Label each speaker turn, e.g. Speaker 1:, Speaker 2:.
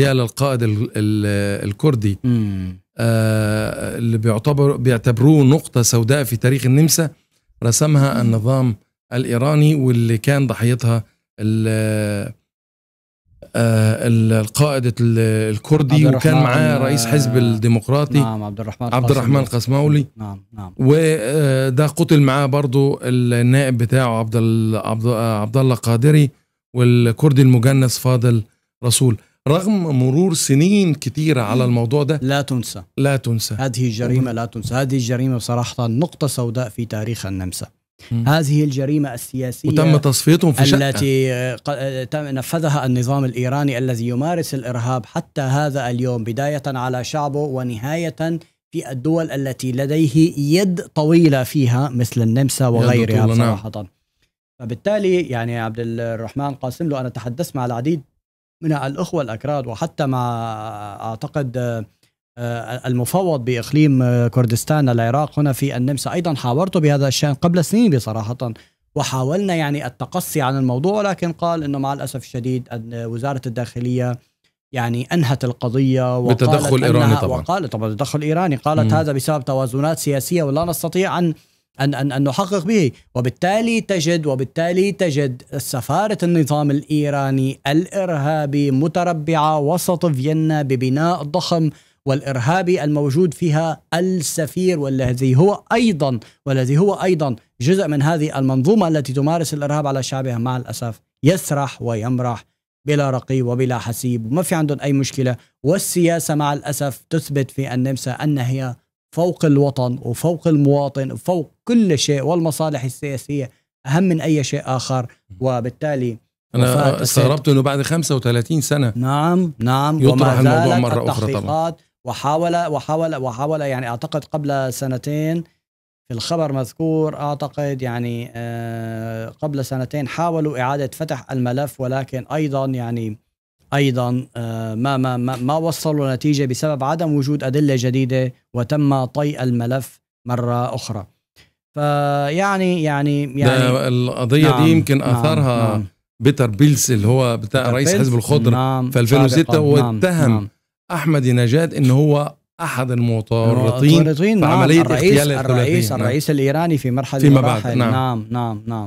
Speaker 1: اغتيال القائد الكردي آه اللي بيعتبر بيعتبروه نقطة سوداء في تاريخ النمسا رسمها النظام الإيراني واللي كان ضحيتها آه، القائد الكردي وكان معاه رئيس حزب آه، الديمقراطي نعم عبد الرحمن عبد الرحمن القسماولي نعم نعم وده آه، قتل معاه برضه النائب بتاعه عبد عبد الله قادري والكردي المجنس فاضل رسول رغم مرور سنين كثيرة على الموضوع ده لا تنسى لا تنسى هذه الجريمة لا تنسى
Speaker 2: هذه الجريمة بصراحة نقطة سوداء في تاريخ النمسا مم. هذه الجريمة السياسية وتم تصفيتهم في شقة. التي نفذها النظام الإيراني الذي يمارس الإرهاب حتى هذا اليوم بداية على شعبه ونهاية في الدول التي لديه يد طويلة فيها مثل النمسا وغيرها نعم. صراحة نعم. فبالتالي يعني عبد الرحمن قاسم لو أنا تحدثت مع العديد من الاخوه الاكراد وحتى مع اعتقد آه، آه، المفوض باقليم آه، كردستان العراق هنا في النمسا ايضا حاورت بهذا الشان قبل سنين بصراحه وحاولنا يعني التقصي عن الموضوع ولكن قال انه مع الاسف الشديد ان وزاره الداخليه يعني انهت القضيه وقالت طبعا وقالت طبعا تدخل ايراني قالت م. هذا بسبب توازنات سياسيه ولا نستطيع ان أن, أن, أن نحقق به وبالتالي تجد وبالتالي تجد سفارة النظام الإيراني الإرهابي متربعة وسط فيينا ببناء ضخم والإرهابي الموجود فيها السفير والذي هو أيضا والذي هو أيضا جزء من هذه المنظومة التي تمارس الإرهاب على شعبها مع الأسف يسرح ويمرح بلا رقيب وبلا حسيب وما في عندهم أي مشكلة والسياسة مع الأسف تثبت في النمسا أن هي فوق الوطن وفوق المواطن وفوق كل شيء والمصالح السياسيه اهم من اي شيء اخر وبالتالي
Speaker 1: انا استغربت انه بعد 35 سنه نعم نعم يطرح الموضوع مره اخرى طبعا
Speaker 2: وحاول وحاول وحاول يعني اعتقد قبل سنتين في الخبر مذكور اعتقد يعني آه، قبل سنتين حاولوا اعاده فتح الملف ولكن ايضا يعني ايضا آه، ما ما ما وصلوا نتيجه بسبب عدم وجود ادله جديده وتم طي الملف مره اخرى فيعني يعني يعني القضيه نعم دي يمكن اثرها نعم نعم
Speaker 1: بيتر بيلس اللي هو بتاع رئيس حزب الخضر نعم في 2006 واتهم نعم, نعم. احمدي نجاد ان هو احد المتورطين في نعم، عمليه الرئيس الرئيس, الرئيس, الرئيس
Speaker 2: الايراني في مرحله فيما بعد نعم نعم نعم, نعم.